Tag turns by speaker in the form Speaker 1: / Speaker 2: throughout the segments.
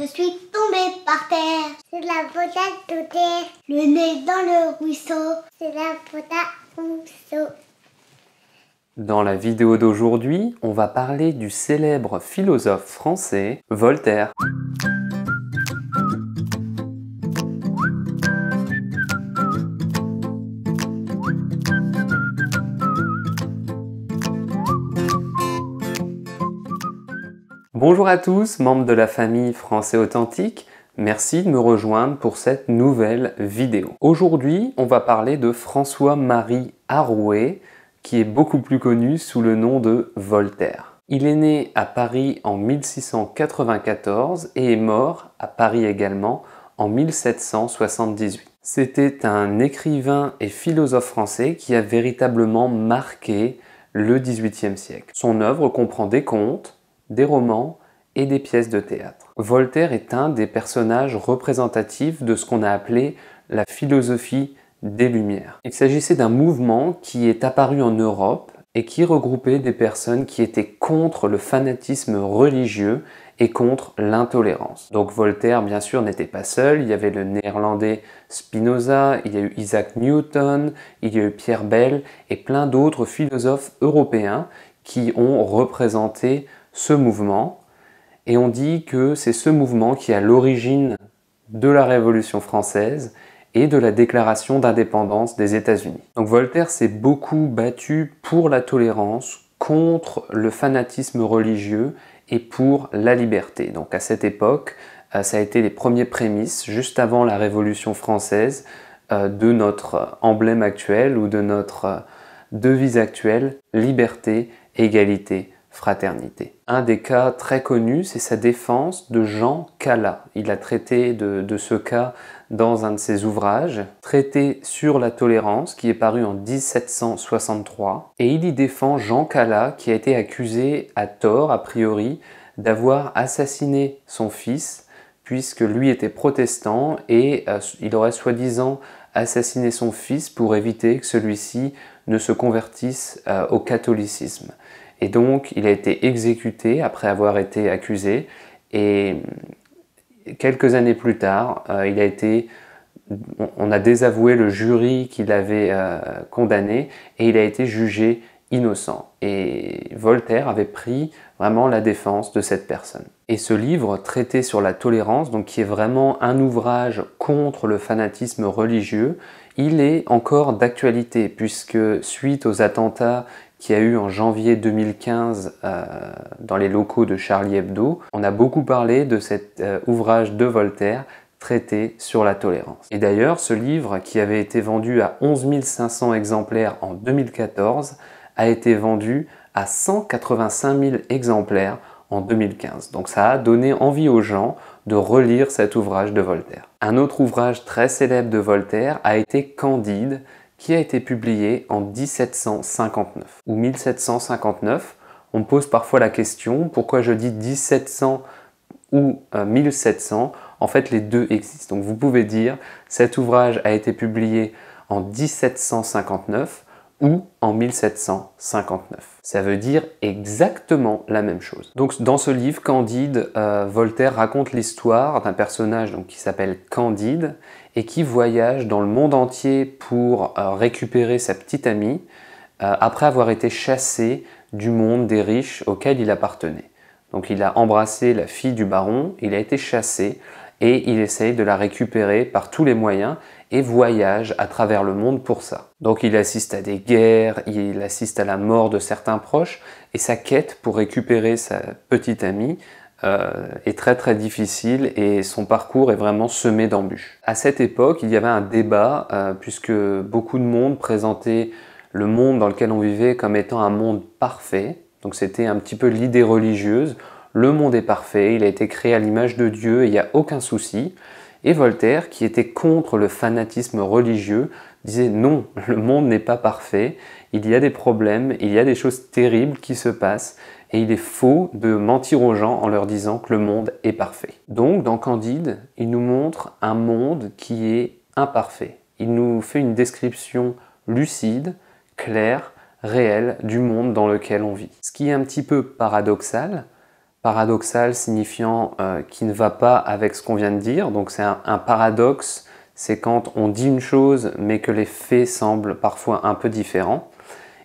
Speaker 1: Je suis tombée par terre. C'est la potate de terre. Le nez dans le ruisseau. C'est la potate rousseau. Dans la vidéo d'aujourd'hui, on va parler du célèbre philosophe français Voltaire. Bonjour à tous, membres de la famille Français Authentique. Merci de me rejoindre pour cette nouvelle vidéo. Aujourd'hui, on va parler de François-Marie Arouet, qui est beaucoup plus connu sous le nom de Voltaire. Il est né à Paris en 1694 et est mort, à Paris également, en 1778. C'était un écrivain et philosophe français qui a véritablement marqué le XVIIIe siècle. Son œuvre comprend des contes, des romans et des pièces de théâtre. Voltaire est un des personnages représentatifs de ce qu'on a appelé la philosophie des Lumières. Il s'agissait d'un mouvement qui est apparu en Europe et qui regroupait des personnes qui étaient contre le fanatisme religieux et contre l'intolérance. Donc Voltaire, bien sûr, n'était pas seul, il y avait le néerlandais Spinoza, il y a eu Isaac Newton, il y a eu Pierre Bell et plein d'autres philosophes européens qui ont représenté ce mouvement, et on dit que c'est ce mouvement qui est à l'origine de la Révolution française et de la déclaration d'indépendance des États-Unis. Donc Voltaire s'est beaucoup battu pour la tolérance, contre le fanatisme religieux et pour la liberté. Donc à cette époque, euh, ça a été les premiers prémices, juste avant la Révolution française, euh, de notre emblème actuel ou de notre euh, devise actuelle, liberté, égalité, fraternité. Un des cas très connus, c'est sa défense de Jean Cala. Il a traité de, ce cas dans un de ses ouvrages, Traité sur la tolérance, qui est paru en 1763, et il y défend Jean Cala, qui a été accusé à tort, a priori, d'avoir assassiné son fils, puisque lui était protestant et euh, il aurait soi-disant assassiné son fils pour éviter que celui-ci ne se convertisse euh, au catholicisme. Et donc, il a été exécuté après avoir été accusé. Et quelques années plus tard, euh, il a été, on a désavoué le jury qui l'avait euh, condamné et il a été jugé innocent. Et Voltaire avait pris vraiment la défense de cette personne. Et ce livre, traité sur la tolérance, donc qui est vraiment un ouvrage contre le fanatisme religieux, il est encore d'actualité puisque suite aux attentats qui a eu en janvier 2015 euh, dans les locaux de Charlie Hebdo, on a beaucoup parlé de cet euh, ouvrage de Voltaire traité sur la tolérance. Et d'ailleurs, ce livre, qui avait été vendu à 11 500 exemplaires en 2014, a été vendu à 185 000 exemplaires en 2015. Donc ça a donné envie aux gens de relire cet ouvrage de Voltaire. Un autre ouvrage très célèbre de Voltaire a été Candide, qui a été publié en 1759 ou 1759. On pose parfois la question pourquoi je dis 1700 ou 1700. Euh, en fait, les deux existent. Donc vous pouvez dire cet ouvrage a été publié en 1759 ou en 1759. Ça veut dire exactement la même chose. Donc dans ce livre, Candide, euh, Voltaire raconte l'histoire d'un personnage qui s'appelle Candide et qui voyage dans le monde entier pour euh, récupérer sa petite amie euh, après avoir été chassé du monde des riches auquel il appartenait. Donc il a embrassé la fille du baron, il a été chassé et il essaye de la récupérer par tous les moyens et voyage à travers le monde pour ça. Donc il assiste à des guerres, il assiste à la mort de certains proches, et sa quête pour récupérer sa petite amie euh, est très très difficile et son parcours est vraiment semé d'embûches. À cette époque, il y avait un débat euh, puisque beaucoup de monde présentait le monde dans lequel on vivait comme étant un monde parfait. Donc c'était un petit peu l'idée religieuse. Le monde est parfait, il a été créé à l'image de Dieu, et il n'y a aucun souci. Et Voltaire, qui était contre le fanatisme religieux, disait non, le monde n'est pas parfait, il y a des problèmes, il y a des choses terribles qui se passent, et il est faux de mentir aux gens en leur disant que le monde est parfait. Donc dans Candide, il nous montre un monde qui est imparfait. Il nous fait une description lucide, claire, réelle du monde dans lequel on vit. Ce qui est un petit peu paradoxal, paradoxal signifiant euh, qui ne va pas avec ce qu'on vient de dire. Donc c'est un, un, paradoxe, c'est quand on dit une chose mais que les faits semblent parfois un peu différents.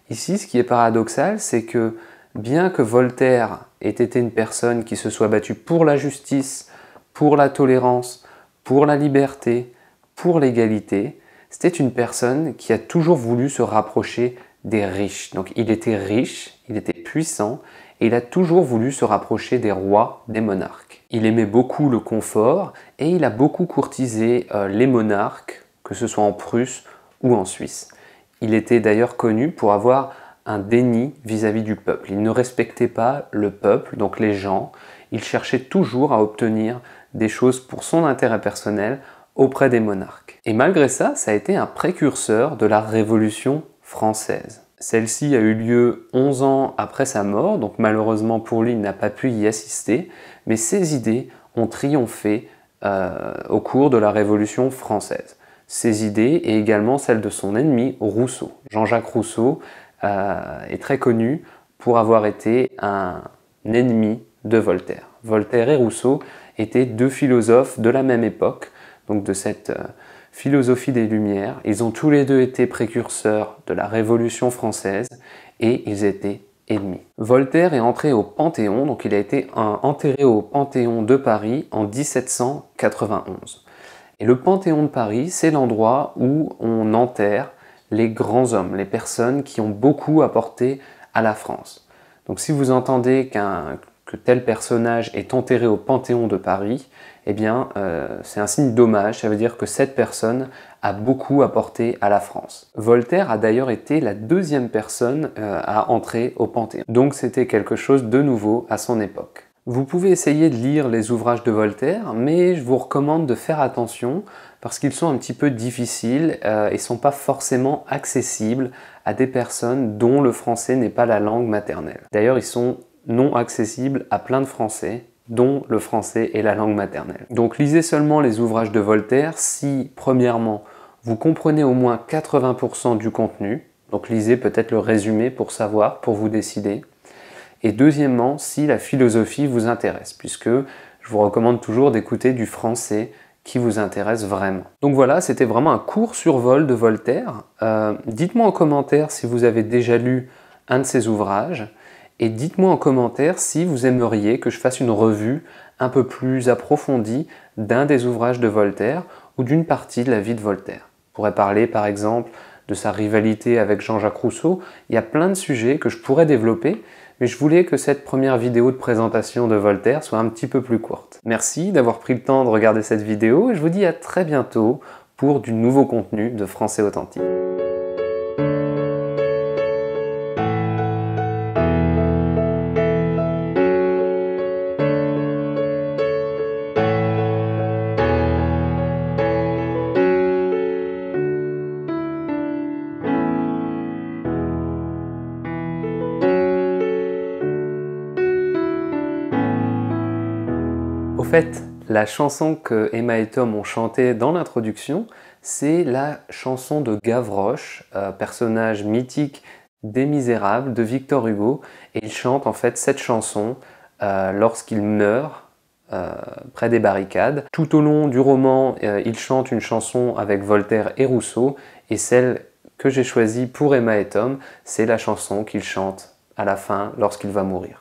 Speaker 1: Ici, ce qui est paradoxal, c'est que bien que Voltaire ait été une personne qui se soit battue pour la justice, pour la tolérance, pour la liberté, pour l'égalité, c'était une personne qui a toujours voulu se rapprocher des riches. Donc il était riche, il était puissant, il a toujours voulu se rapprocher des rois, des monarques. Il aimait beaucoup le confort et il a beaucoup courtisé euh, les monarques, que ce soit en Prusse ou en Suisse. Il était d'ailleurs connu pour avoir un déni vis à -vis du peuple. Il ne respectait pas le peuple, donc les gens. Il cherchait toujours à obtenir des choses pour son intérêt personnel auprès des monarques. Et malgré ça, ça a été un précurseur de la Révolution française. Celle-ci a eu lieu 11 ans après sa mort, donc malheureusement pour lui, il n'a pas pu y assister, mais ses idées ont triomphé euh, au cours de la Révolution française. Ses idées et également celles de son ennemi Rousseau. Jean-Jacques Rousseau euh, est très connu pour avoir été un ennemi de Voltaire. Voltaire et Rousseau étaient deux philosophes de la même époque, donc de cette... Euh, Philosophie des Lumières. Ils ont tous les deux été précurseurs de la Révolution française et ils étaient ennemis. Voltaire est entré au Panthéon, donc il a été enterré au Panthéon de Paris en 1791. Et le Panthéon de Paris, c'est l'endroit où on enterre les grands hommes, les personnes qui ont beaucoup apporté à la France. Donc si vous entendez qu'un que tel personnage est enterré au Panthéon de Paris, eh bien, euh, c'est un signe d'hommage. Ça veut dire que cette personne a beaucoup apporté à la France. Voltaire a d'ailleurs été la deuxième personne euh, à entrer au Panthéon. Donc c'était quelque chose de nouveau à son époque. Vous pouvez essayer de lire les ouvrages de Voltaire, mais je vous recommande de faire attention parce qu'ils sont un petit peu difficiles euh, et sont pas forcément accessibles à des personnes dont le français n'est pas la langue maternelle. D'ailleurs, ils sont non accessibles à plein de Français dont le français est la langue maternelle. Donc lisez seulement les ouvrages de Voltaire si, premièrement, vous comprenez au moins 80% du contenu, donc lisez peut-être le résumé pour savoir, pour vous décider, et deuxièmement, si la philosophie vous intéresse, puisque je vous recommande toujours d'écouter du français qui vous intéresse vraiment. Donc voilà, c'était vraiment un court survol de Voltaire. Euh, dites-moi en commentaire si vous avez déjà lu un de ses ouvrages. Et dites-moi en commentaire si vous aimeriez que je fasse une revue un peu plus approfondie d'un des ouvrages de Voltaire ou d'une partie de la vie de Voltaire. Je pourrais parler par exemple de sa rivalité avec Jean-Jacques Rousseau. Il y a plein de sujets que je pourrais développer, mais je voulais que cette première vidéo de présentation de Voltaire soit un petit peu plus courte. Merci d'avoir pris le temps de regarder cette vidéo et je vous dis à très bientôt pour du nouveau contenu de Français Authentique. En fait, la chanson que Emma et Tom ont chantée dans l'introduction, c'est la chanson de Gavroche, euh, personnage mythique des Misérables de Victor Hugo, et il chante en fait cette chanson euh, lorsqu'il meurt euh, près des barricades. Tout au long du roman, il chante une chanson avec Voltaire et Rousseau, et celle que j'ai choisie pour Emma et Tom, c'est la chanson qu'il chante à la fin lorsqu'il va mourir.